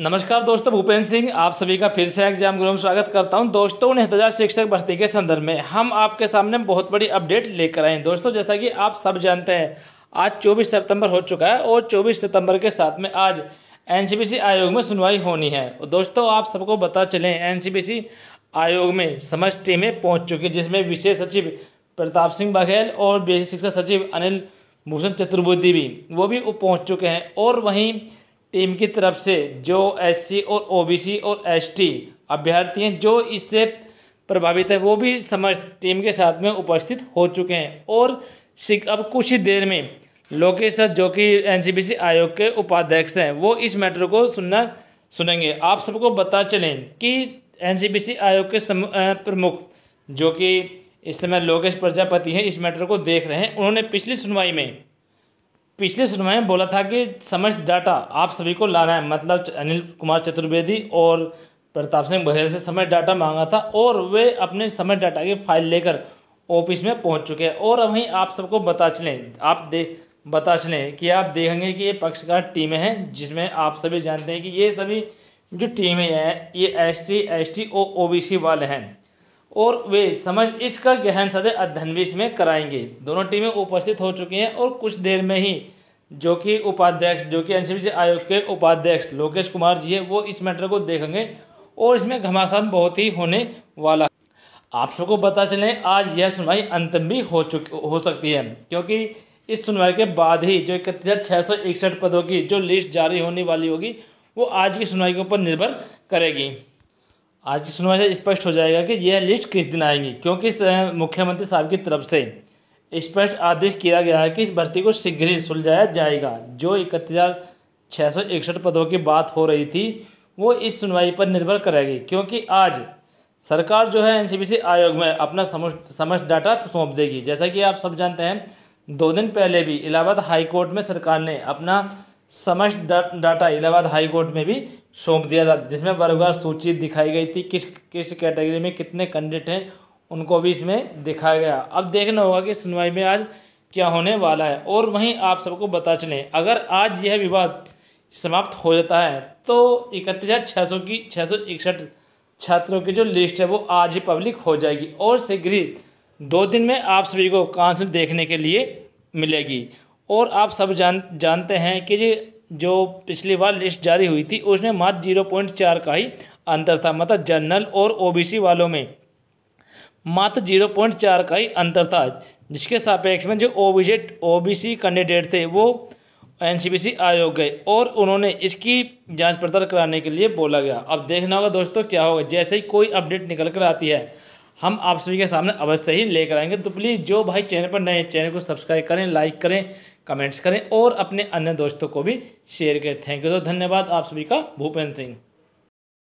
नमस्कार दोस्तों भूपेंद्र सिंह आप सभी का फिर से एग्जाम गुरु में स्वागत करता हूं दोस्तों हज़ार शिक्षक भर्ती के संदर्भ में हम आपके सामने बहुत बड़ी अपडेट लेकर आए हैं दोस्तों जैसा कि आप सब जानते हैं आज 24 सितंबर हो चुका है और 24 सितंबर के साथ में आज एनसीबीसी आयोग में सुनवाई होनी है दोस्तों आप सबको बता चलें एन आयोग में समष्टि में पहुँच चुकी जिसमें विशेष सचिव प्रताप सिंह बघेल और बेसिक शिक्षा सचिव अनिल भूषण चतुर्वेदी भी वो भी पहुँच चुके हैं और वहीं टीम की तरफ से जो एससी और ओबीसी और एसटी अभ्यर्थी हैं जो इससे प्रभावित है वो भी समझ टीम के साथ में उपस्थित हो चुके हैं और अब कुछ ही देर में लोकेश सर जो कि एनसीबीसी आयोग के उपाध्यक्ष हैं वो इस मैटर को सुनना सुनेंगे आप सबको बता चलें कि एनसीबीसी आयोग के सम, प्रमुख जो कि इस समय लोकेश प्रजापति हैं इस मैटर को देख रहे हैं उन्होंने पिछली सुनवाई में पिछले सुन में बोला था कि समस्त डाटा आप सभी को लाना है मतलब अनिल कुमार चतुर्वेदी और प्रताप सिंह बघेल से समय डाटा मांगा था और वे अपने समय डाटा की फाइल लेकर ऑफिस में पहुंच चुके हैं और वहीं आप सबको बता चलें आप दे बता चलें कि आप देखेंगे कि ये पक्षकार टीमें हैं जिसमें आप सभी जानते हैं कि ये सभी जो टीमें हैं ये एस टी एस टी और ओ बी सी वाले हैं और वे समझ इसका गहन सदय अध्ययन भी इसमें कराएंगे दोनों टीमें उपस्थित हो चुकी हैं और कुछ देर में ही जो कि उपाध्यक्ष जो कि एन आयोग के उपाध्यक्ष लोकेश कुमार जी है वो इस मैटर को देखेंगे और इसमें घमासान बहुत ही होने वाला आप सबको पता चले आज यह सुनवाई अंतिम भी हो चुकी हो सकती है क्योंकि इस सुनवाई के बाद ही जो इकतीस हज़ार छः सौ इकसठ पदों की जो लिस्ट जारी होने वाली होगी वो आज की सुनवाई के ऊपर निर्भर करेगी आज की सुनवाई से स्पष्ट हो जाएगा कि यह लिस्ट किस दिन आएंगी क्योंकि मुख्यमंत्री साहब की तरफ से स्पष्ट आदेश किया गया है कि इस भर्ती को शीघ्र ही सुलझाया जाएगा जो इकतीस हज़ार छः सौ इकसठ पदों की बात हो रही थी वो इस सुनवाई पर निर्भर करेगी क्योंकि आज सरकार जो है एनसीबीसी आयोग में अपना समस्त समस्त डाटा सौंप देगी जैसा कि आप सब जानते हैं दो दिन पहले भी इलाहाबाद हाईकोर्ट में सरकार ने अपना समस्त डाटा इलाहाबाद हाईकोर्ट में भी सौंप दिया जाता है जिसमें वर्गवार सूची दिखाई गई थी किस किस कैटेगरी में कितने कैंडिडेट हैं उनको भी इसमें दिखाया गया अब देखना होगा कि सुनवाई में आज क्या होने वाला है और वहीं आप सबको बता चलें अगर आज यह विवाद समाप्त हो जाता है तो इकतीस हज़ार छः सौ की छः सौ इकसठ छात्रों की जो लिस्ट है वो आज ही पब्लिक हो जाएगी और शीघ्र ही दो दिन में आप सभी को काउंसिल देखने के लिए मिलेगी और आप सब जान जानते हैं कि जी जो पिछली बार लिस्ट जारी हुई थी उसमें मात्र जीरो पॉइंट चार का ही अंतर था मतलब जनरल और ओबीसी वालों में मात्र जीरो पॉइंट चार का ही अंतर था जिसके सापेक्ष में जो ओबीजेट ओबीसी कैंडिडेट थे वो एनसीपीसी आयोग गए और उन्होंने इसकी जांच पड़ताल कराने के लिए बोला गया अब देखना होगा दोस्तों क्या होगा जैसे ही कोई अपडेट निकल कर आती है हम आप सभी के सामने अवश्य ही लेकर आएंगे तो प्लीज़ जो भाई चैनल पर नए चैनल को सब्सक्राइब करें लाइक करें कमेंट्स करें और अपने अन्य दोस्तों को भी शेयर करें थैंक यू तो धन्यवाद आप सभी का भूपेंद्र सिंह